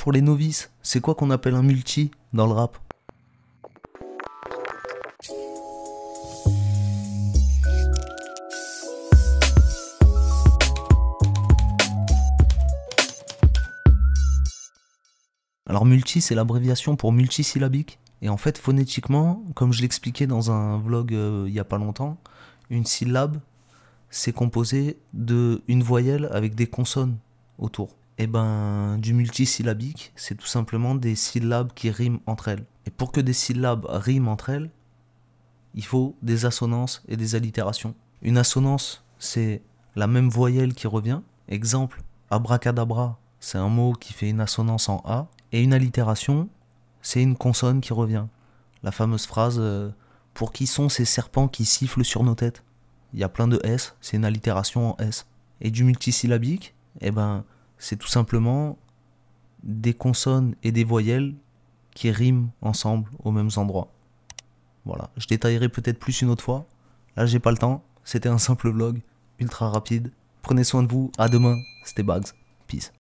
Pour les novices, c'est quoi qu'on appelle un multi dans le rap Alors multi, c'est l'abréviation pour multisyllabique. Et en fait, phonétiquement, comme je l'expliquais dans un vlog euh, il n'y a pas longtemps, une syllabe, c'est composé d'une voyelle avec des consonnes autour. Eh ben, du multisyllabique, c'est tout simplement des syllabes qui riment entre elles. Et pour que des syllabes riment entre elles, il faut des assonances et des allitérations. Une assonance, c'est la même voyelle qui revient. Exemple, abracadabra, c'est un mot qui fait une assonance en A. Et une allitération, c'est une consonne qui revient. La fameuse phrase euh, Pour qui sont ces serpents qui sifflent sur nos têtes Il y a plein de S, c'est une allitération en S. Et du multisyllabique, eh ben, c'est tout simplement des consonnes et des voyelles qui riment ensemble aux mêmes endroits. Voilà, je détaillerai peut-être plus une autre fois. Là, j'ai pas le temps. C'était un simple vlog, ultra rapide. Prenez soin de vous. À demain. C'était Bugs. Peace.